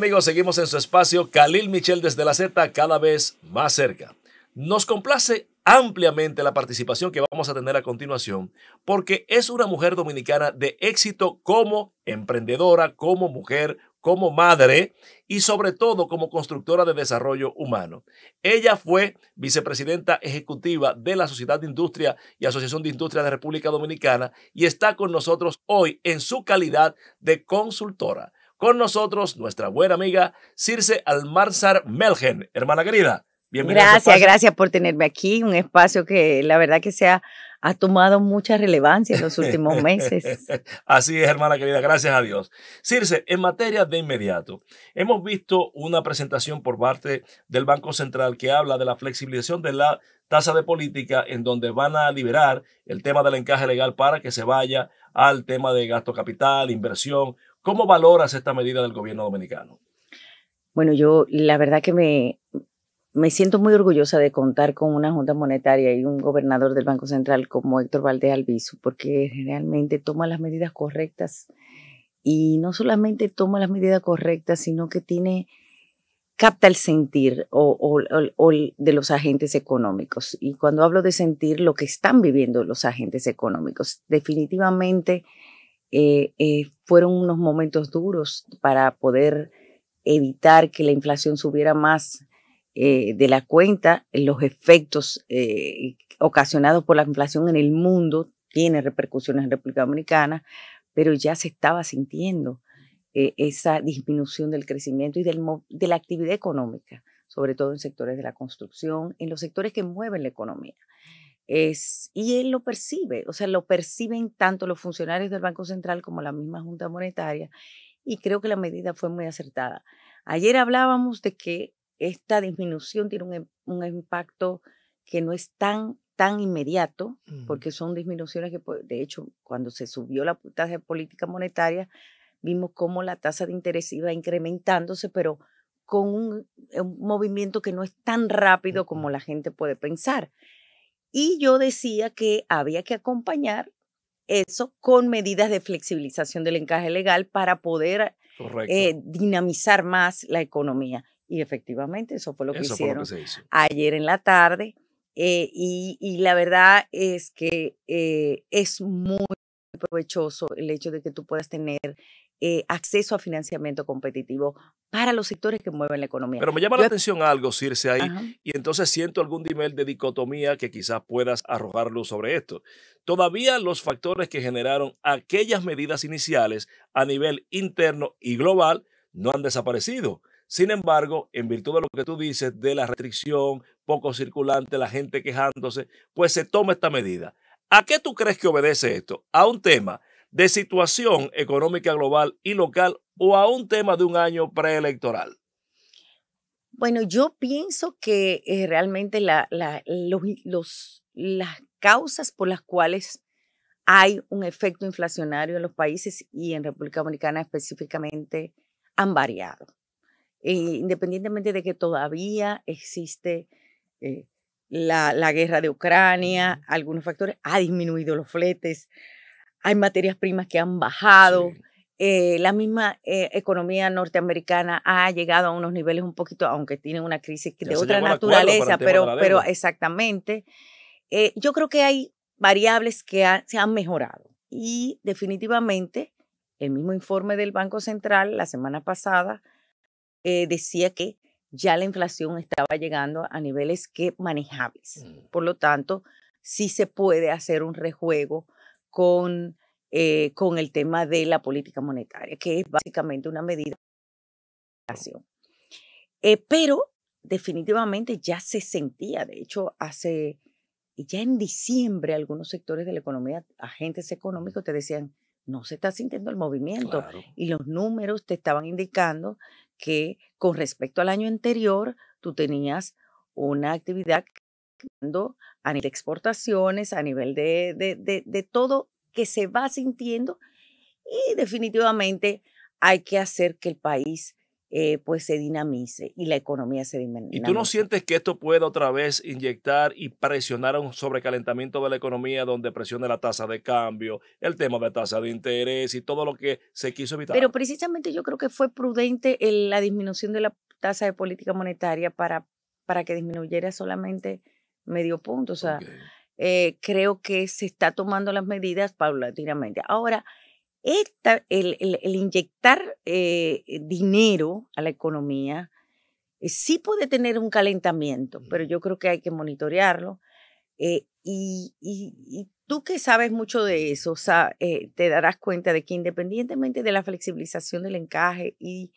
amigos, seguimos en su espacio Khalil Michel desde la Z cada vez más cerca. Nos complace ampliamente la participación que vamos a tener a continuación porque es una mujer dominicana de éxito como emprendedora, como mujer, como madre y sobre todo como constructora de desarrollo humano. Ella fue vicepresidenta ejecutiva de la Sociedad de Industria y Asociación de Industria de República Dominicana y está con nosotros hoy en su calidad de consultora. Con nosotros, nuestra buena amiga Circe Almarzar Melgen. Hermana querida, bienvenida. Este gracias, gracias por tenerme aquí. Un espacio que la verdad que se ha tomado mucha relevancia en los últimos meses. Así es, hermana querida, gracias a Dios. Circe, en materia de inmediato, hemos visto una presentación por parte del Banco Central que habla de la flexibilización de la tasa de política en donde van a liberar el tema del encaje legal para que se vaya al tema de gasto capital, inversión, ¿Cómo valoras esta medida del gobierno dominicano? Bueno, yo la verdad que me, me siento muy orgullosa de contar con una Junta Monetaria y un gobernador del Banco Central como Héctor Valdés Albizu, porque realmente toma las medidas correctas y no solamente toma las medidas correctas, sino que tiene capta el sentir de los agentes económicos. Y cuando hablo de sentir, lo que están viviendo los agentes económicos. Definitivamente eh, eh, fueron unos momentos duros para poder evitar que la inflación subiera más eh, de la cuenta. Los efectos ocasionados por la inflación en el mundo tienen repercusiones en República Dominicana, pero ya se estaba sintiendo esa disminución del crecimiento y del, de la actividad económica, sobre todo en sectores de la construcción, en los sectores que mueven la economía y él lo percibe, o sea, lo perciben tanto los funcionarios del Banco Central como la misma Junta Monetaria, y creo que la medida fue muy acertada. Ayer hablábamos de que esta disminución tiene un, em, impacto que no es tan, tan inmediato, mm. porque son disminuciones que, pues, de hecho, cuando se subió la tasa de política monetaria, vimos cómo la tasa de interés iba incrementándose, pero con un movimiento que no es tan rápido como la gente puede pensar. Y yo decía que había que acompañar eso con medidas de flexibilización del encaje legal para poder eh, dinamizar más la economía. Y efectivamente, eso fue lo que hicieron ayer en la tarde. Eh, y, la verdad es que eh, es muy provechoso el hecho de que tú puedas tener eh, acceso a financiamiento competitivo para los sectores que mueven la economía. Pero me llama la atención algo, Circe, ahí, y entonces siento algún nivel de dicotomía que quizás puedas arrojar luz sobre esto. Todavía los factores que generaron aquellas medidas iniciales a nivel interno y global no han desaparecido. Sin embargo, en virtud de lo que tú dices, de la restricción, poco circulante, la gente quejándose, pues se toma esta medida. ¿A qué tú crees que obedece esto? ¿A un tema de situación económica global y local o a un tema de un año preelectoral? Bueno, yo pienso que eh, realmente los, las causas por las cuales hay un efecto inflacionario en los países y en República Dominicana específicamente han variado. Eh, independientemente de que todavía existe eh, la, guerra de Ucrania, algunos factores, ha disminuido los fletes, hay materias primas que han bajado. Eh, la misma eh, economía norteamericana ha llegado a unos niveles un poquito, aunque tiene una crisis de otra naturaleza, pero, pero exactamente. Eh, yo creo que hay variables que se han mejorado y definitivamente el mismo informe del Banco Central la semana pasada decía que ya la inflación estaba llegando a niveles que manejables. Mm. Por lo tanto, sí se puede hacer un rejuego con, eh, con el tema de la política monetaria, que es básicamente una medida de inflación. Eh, pero definitivamente ya se sentía, de hecho, hace ya en diciembre algunos sectores de la economía, agentes económicos te decían, no se está sintiendo el movimiento. Y los números te estaban indicando que con respecto al año anterior, tú tenías una actividad a nivel de exportaciones, a nivel de todo que se va sintiendo y definitivamente hay que hacer que el país eh, pues se dinamice y la economía se dinamice. ¿Y tú no sientes que esto puede otra vez inyectar y presionar un sobrecalentamiento de la economía donde presione la tasa de cambio, el tema de la tasa de interés y todo lo que se quiso evitar? Pero precisamente yo creo que fue prudente la disminución de la tasa de política monetaria para, para que disminuyera solamente medio punto. O sea, eh, creo que se está tomando las medidas paulatinamente. Ahora, el, inyectar eh, eh, dinero a la economía eh, sí puede tener un calentamiento, pero yo creo que hay que monitorearlo. y, tú que sabes mucho de eso, sea, te darás cuenta de que independientemente de la flexibilización del encaje y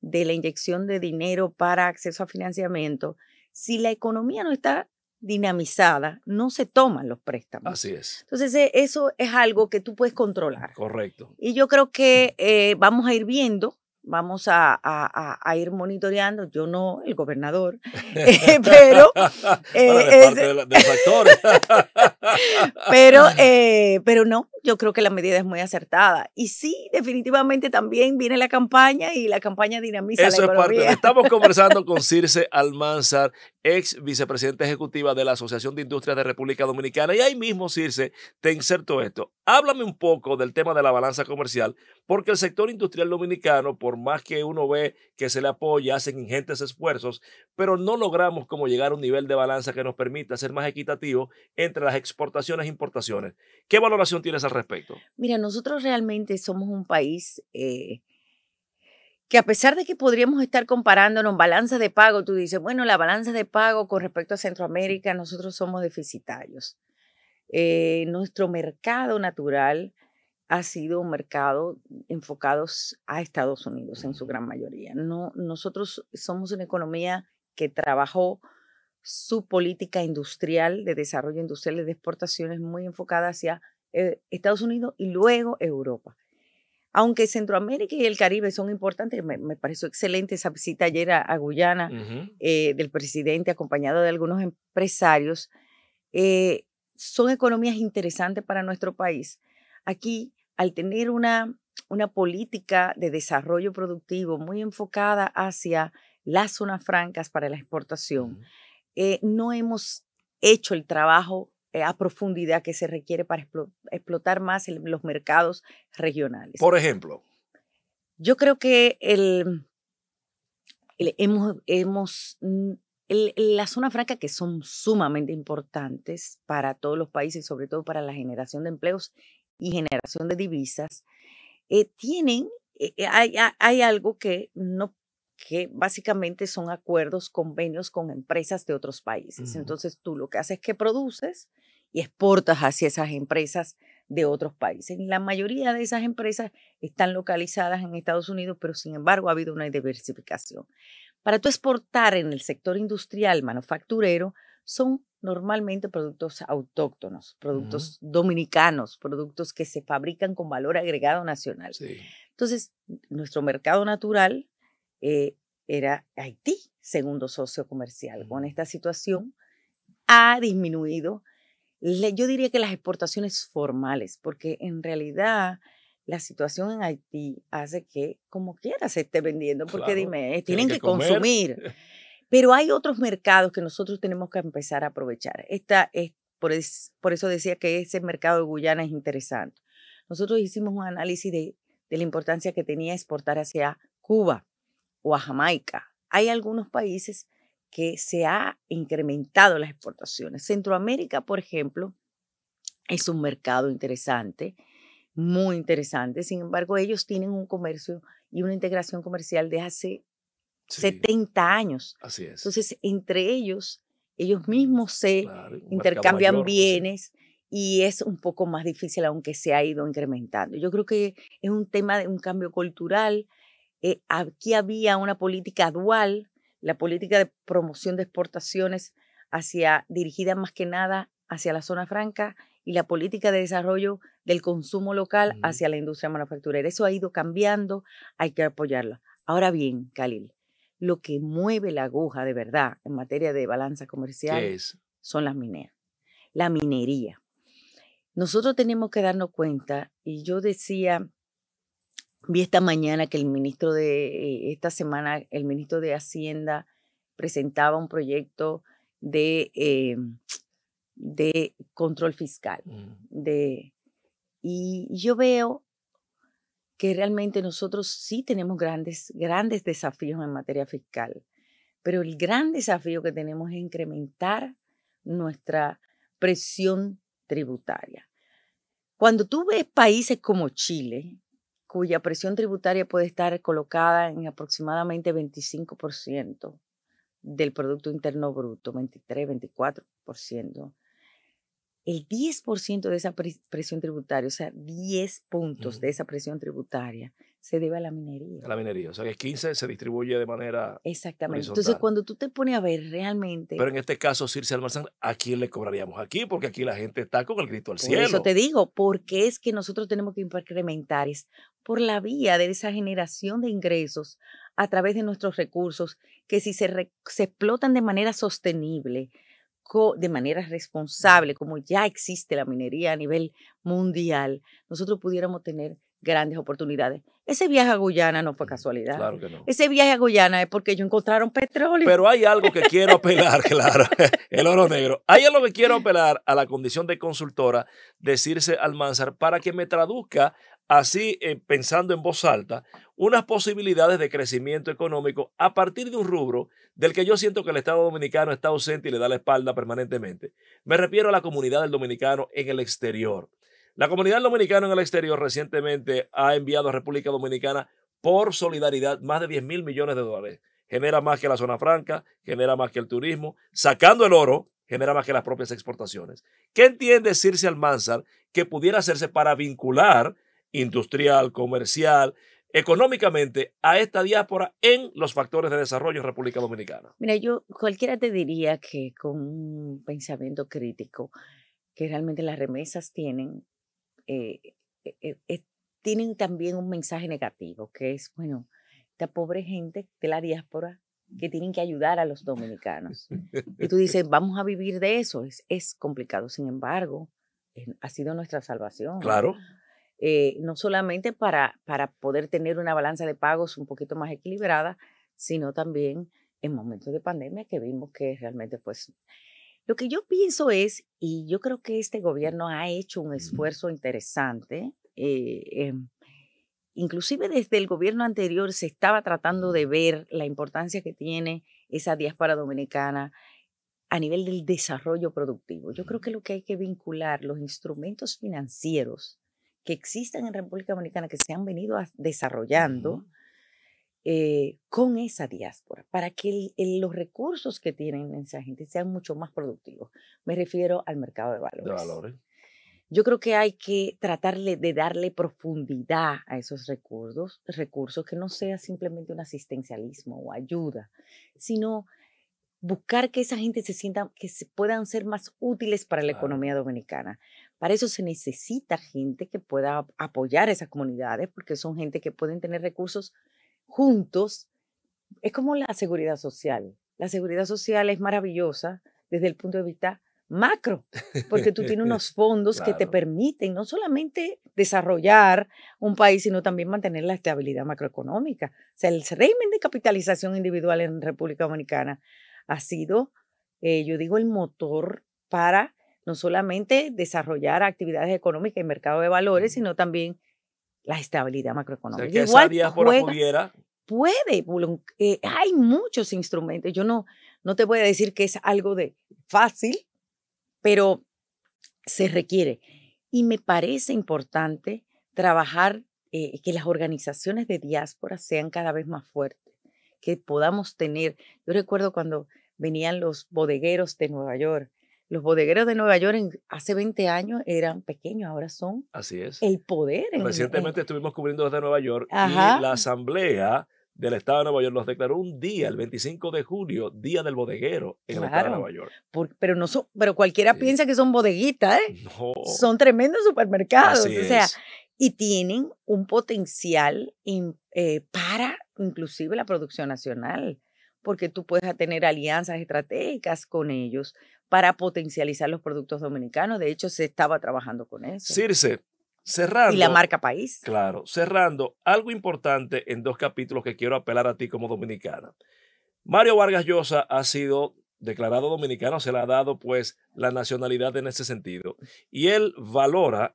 de la inyección de dinero para acceso a financiamiento, si la economía no está dinamizada, no se toman los préstamos. Así es. Entonces, e, eso es algo que tú puedes controlar. Correcto. Y yo creo que eh, vamos a ir viendo vamos a, ir monitoreando, yo no, el gobernador, eh, pero... Eh, parte de, pero, eh, pero no, yo creo que la medida es muy acertada. Y sí, definitivamente también viene la campaña y la campaña dinamiza la economía. Es parte. Estamos conversando con Circe Almanzar, ex vicepresidenta ejecutiva de la Asociación de Industrias de República Dominicana. Y ahí mismo, Circe, te inserto esto. Háblame un poco del tema de la balanza comercial, porque el sector industrial dominicano, por más que uno ve que se le apoya, hacen ingentes esfuerzos, pero no logramos como llegar a un nivel de balanza que nos permita ser más equitativo entre las exportaciones exportaciones e importaciones. ¿Qué valoración tienes al respecto? Mira, nosotros realmente somos un país eh, que a pesar de que podríamos estar comparándonos balanza de pago, tú dices, bueno, la balanza de pago con respecto a Centroamérica, nosotros somos deficitarios. Eh, nuestro mercado natural ha sido un mercado enfocado a Estados Unidos en su gran mayoría. No, nosotros somos una economía que trabajó su política industrial, de desarrollo industrial y de exportaciones muy enfocada hacia eh, Estados Unidos y luego Europa. Aunque Centroamérica y el Caribe son importantes, me, pareció excelente esa visita ayer a, Guyana eh, del presidente acompañado de algunos empresarios, eh, son economías interesantes para nuestro país. Aquí, al tener una, una política de desarrollo productivo muy enfocada hacia las zonas francas para la exportación, eh, no hemos hecho el trabajo eh, a profundidad que se requiere para explotar más los mercados regionales. Por ejemplo. Yo creo que el, hemos, mm, la zona franca, que son sumamente importantes para todos los países sobre todo para la generación de empleos y generación de divisas, eh, tienen, hay, hay, algo que no que básicamente son acuerdos, convenios con empresas de otros países. Entonces tú lo que haces es que produces y exportas hacia esas empresas de otros países. La mayoría de esas empresas están localizadas en Estados Unidos, pero sin embargo ha habido una diversificación. Para tú exportar en el sector industrial, manufacturero, son normalmente productos autóctonos, productos dominicanos, productos que se fabrican con valor agregado nacional. Entonces, nuestro mercado natural eh, era Haití, segundo socio comercial. Con mm. esta situación ha disminuido, yo diría que las exportaciones formales, porque en realidad la situación en Haití hace que como quiera se esté vendiendo, porque dime, eh, tienen, que, consumir. Pero hay otros mercados que nosotros tenemos que empezar a aprovechar. Esta por, es, por eso decía que ese mercado de Guyana es interesante. Nosotros hicimos un análisis de, de la importancia que tenía exportar hacia Cuba o a Jamaica. Hay algunos países que se ha incrementado las exportaciones. Centroamérica, por ejemplo, es un mercado interesante, muy interesante. Sin embargo, ellos tienen un comercio y una integración comercial de hace 70 años. Así es. Entonces, entre ellos, ellos mismos se intercambian pues, bienes. Y es un poco más difícil, aunque se ha ido incrementando. Yo creo que es un tema de un cambio cultural, eh, aquí había una política dual, la política de promoción de exportaciones hacia, dirigida más que nada hacia la zona franca y la política de desarrollo del consumo local hacia la industria manufacturera. Eso ha ido cambiando, hay que apoyarlo. Ahora bien, Khalil, lo que mueve la aguja de verdad en materia de balanza comercial son las mineras, la minería. Nosotros tenemos que darnos cuenta, y yo decía Vi esta mañana que el ministro de, esta semana, el ministro de Hacienda presentaba un proyecto de, em, de control fiscal. Mm. De, y yo veo que realmente nosotros sí tenemos grandes, grandes desafíos en materia fiscal, pero el gran desafío que tenemos es incrementar nuestra presión tributaria. Cuando tú ves países como Chile, cuya presión tributaria puede estar colocada en aproximadamente 25% del Producto Interno Bruto, 23, 24% el 10% de esa presión tributaria, o sea, 10 puntos de esa presión tributaria se debe a la minería. A la minería, o sea que 15 se distribuye de manera Exactamente. Entonces, cuando tú te pones a ver realmente... Pero en este caso, Circe Almazán, ¿a quién le cobraríamos aquí? Porque aquí la gente está con el grito al cielo. Eso te digo, porque es que nosotros tenemos que incrementar, es por la vía de esa generación de ingresos a través de nuestros recursos, que si se, se explotan de manera sostenible, de manera responsable, como ya existe la minería a nivel mundial, nosotros pudiéramos tener grandes oportunidades. Ese viaje a Guyana no fue mm, casualidad. Claro que no. Ese viaje a Guyana es porque ellos encontraron petróleo. Pero hay algo que quiero apelar, claro, el oro negro. Hay algo que quiero apelar a la condición de consultora, decirse Almanzar, para que me traduzca así, eh, pensando en voz alta, unas posibilidades de crecimiento económico a partir de un rubro del que yo siento que el Estado dominicano está ausente y le da la espalda permanentemente. Me refiero a la comunidad del dominicano en el exterior. La comunidad dominicana en el exterior recientemente ha enviado a República Dominicana por solidaridad más de 10 mil millones de dólares. Genera más que la zona franca, genera más que el turismo, sacando el oro, genera más que las propias exportaciones. ¿Qué entiende Circe Almanzar que pudiera hacerse para vincular industrial, comercial, económicamente a esta diáspora en los factores de desarrollo en República Dominicana? Mira, yo cualquiera te diría que con un pensamiento crítico, que realmente las remesas tienen, eh, eh, eh, tienen también un mensaje negativo, que es, bueno, esta pobre gente de la diáspora que tienen que ayudar a los dominicanos. Y tú dices, vamos a vivir de eso. Es, es complicado. Sin embargo, ha sido nuestra salvación. Claro. Eh, no solamente para, para poder tener una balanza de pagos un poquito más equilibrada, sino también en momentos de pandemia que vimos que realmente pues... Lo que yo pienso es, y yo creo que este gobierno ha hecho un esfuerzo interesante, eh, em, inclusive desde el gobierno anterior se estaba tratando de ver la importancia que tiene esa diáspora dominicana a nivel del desarrollo productivo. Yo creo que lo que hay que vincular los instrumentos financieros que existen en República Dominicana, que se han venido desarrollando eh, con esa diáspora, para que los recursos que tienen esa gente sean mucho más productivos. Me refiero al mercado de valores. Yo creo que hay que tratarle de darle profundidad a esos recursos, recursos que no sea simplemente un asistencialismo o ayuda, sino buscar que esa gente se sienta, que se puedan ser más útiles para la economía dominicana. Para eso se necesita gente que pueda apoyar a esas comunidades, porque son gente que pueden tener recursos juntos. Es como la seguridad social. La seguridad social es maravillosa desde el punto de vista macro, porque tú tienes unos fondos que te permiten no solamente desarrollar un país, sino también mantener la estabilidad macroeconómica. O sea, el régimen de capitalización individual en República Dominicana ha sido, eh, yo digo, el motor para no solamente desarrollar actividades económicas y mercado de valores, sino también la estabilidad macroeconómica. que esa pudiera. Puede, eh, hay muchos instrumentos. Yo no, no te voy a decir que es algo de fácil, pero se requiere. Y me parece importante trabajar eh, que las organizaciones de diáspora sean cada vez más fuertes, que podamos tener, yo recuerdo cuando venían los bodegueros de Nueva York los bodegueros de Nueva York hace 20 años eran pequeños, ahora son Así es. el poder. Recientemente estuvimos cubriendo desde Nueva York y la asamblea del Estado de Nueva York los declaró un día, el 25 de julio, Día del Bodeguero en el de Nueva York. pero, no son, pero cualquiera piensa que son bodeguitas, ¿eh? Son tremendos supermercados, o sea, y tienen un potencial eh, para inclusive la producción nacional, porque tú puedes tener alianzas estratégicas con ellos para potencializar los productos dominicanos. De hecho, se estaba trabajando con eso. Circe, cerrando. Y la marca país. Claro, cerrando, algo importante en dos capítulos que quiero apelar a ti como dominicana. Mario Vargas Llosa ha sido declarado dominicano, se le ha dado pues la nacionalidad en ese sentido. Y él valora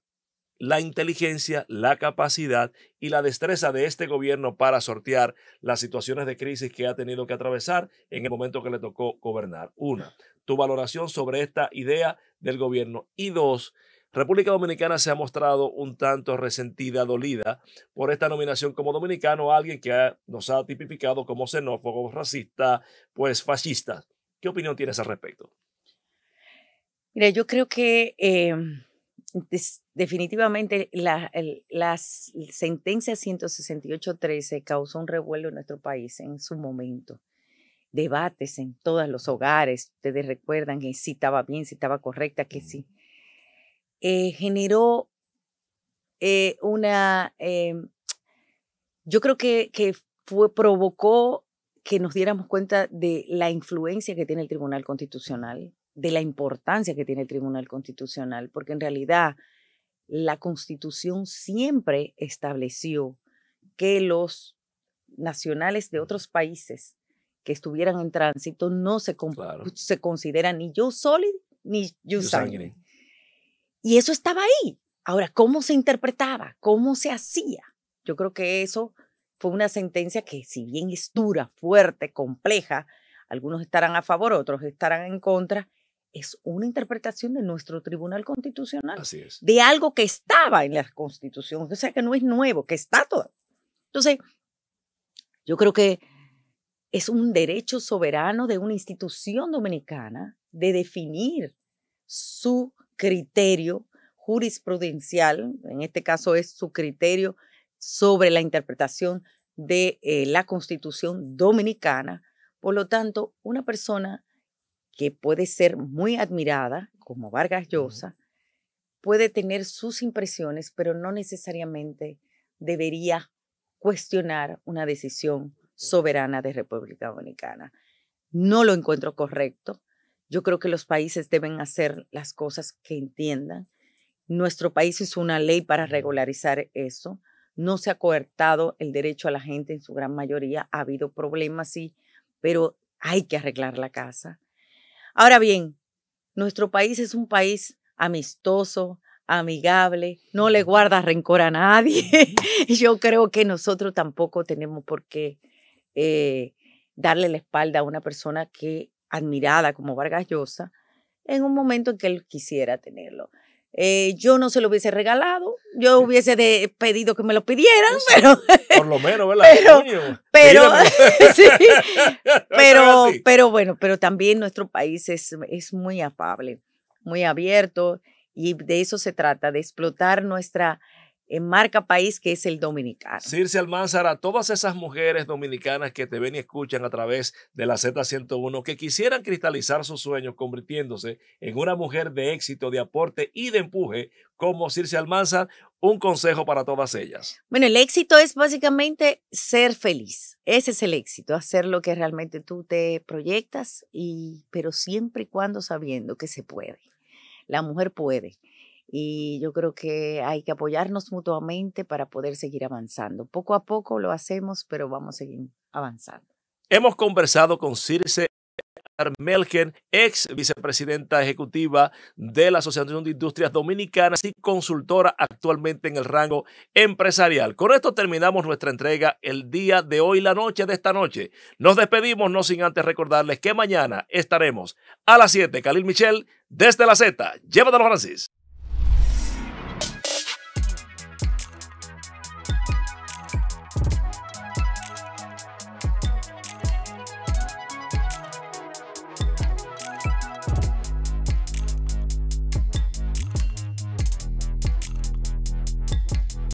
la inteligencia, la capacidad y la destreza de este gobierno para sortear las situaciones de crisis que ha tenido que atravesar en el momento que le tocó gobernar. Una, tu valoración sobre esta idea del gobierno. Y dos, República Dominicana se ha mostrado un tanto resentida, dolida por esta nominación como dominicano a alguien que nos ha tipificado como xenófobo, racista, pues fascista. ¿Qué opinión tienes al respecto? Mira, yo creo que... Em, definitivamente la, sentencia sentencia 168.13 causó un revuelo en nuestro país en su momento. Debates en todos los hogares, ustedes recuerdan que si estaba bien, si estaba correcta, que sí. Eh, generó eh, una, eh, yo creo que, que fue, provocó que nos diéramos cuenta de la influencia que tiene el Tribunal Constitucional de la importancia que tiene el Tribunal Constitucional, porque en realidad la Constitución siempre estableció que los nacionales de otros países que estuvieran en tránsito no se, se consideran ni yo solid ni yo sangre. Y eso estaba ahí. Ahora, ¿cómo se interpretaba? ¿Cómo se hacía? Yo creo que eso fue una sentencia que si bien es dura, fuerte, compleja, algunos estarán a favor, otros estarán en contra, es una interpretación de nuestro Tribunal Constitucional. De algo que estaba en la Constitución, o sea, que no es nuevo, que está todo. Entonces, yo creo que es un derecho soberano de una institución dominicana de definir su criterio jurisprudencial, en este caso es su criterio sobre la interpretación de eh, la constitución dominicana. Por lo tanto, una persona que puede ser muy admirada, como Vargas Llosa, puede tener sus impresiones, pero no necesariamente debería cuestionar una decisión soberana de República Dominicana. No lo encuentro correcto. Yo creo que los países deben hacer las cosas que entiendan. Nuestro país hizo una ley para regularizar eso. No se ha coartado el derecho a la gente en su gran mayoría. Ha habido problemas, sí, pero hay que arreglar la casa. Ahora bien, nuestro país es un país amistoso, amigable, no le guarda rencor a nadie. Yo creo que nosotros tampoco tenemos por qué eh, darle la espalda a una persona que admirada como Vargas Llosa en un momento en que él quisiera tenerlo. Eh, yo no se lo hubiese regalado, yo hubiese pedido que me lo pidieran, pues pero... Por lo menos, ¿verdad? Pero, pero, pero, pero, bueno, pero también nuestro país es, es muy afable, muy abierto y de eso se trata, de explotar nuestra, en marca país que es el dominicano. Circe Almanzar, a todas esas mujeres dominicanas que te ven y escuchan a través de la Z101, que quisieran cristalizar sus sueños convirtiéndose en una mujer de éxito, de aporte y de empuje como Circe Almanzar, un consejo para todas ellas. Bueno, el éxito es básicamente ser feliz. Ese es el éxito, hacer lo que realmente tú te proyectas, y, pero siempre y cuando sabiendo que se puede. La mujer puede y yo creo que hay que apoyarnos mutuamente para poder seguir avanzando. Poco a poco lo hacemos, pero vamos a seguir avanzando. Hemos conversado con Circe Armelgen, ex vicepresidenta ejecutiva de la Asociación de Industrias Dominicanas y consultora actualmente en el rango empresarial. Con esto terminamos nuestra entrega el día de hoy, la noche de esta noche. Nos despedimos, no sin antes recordarles que mañana estaremos a las 7. Khalil Michel, desde la Z. Llévatelo, Francis.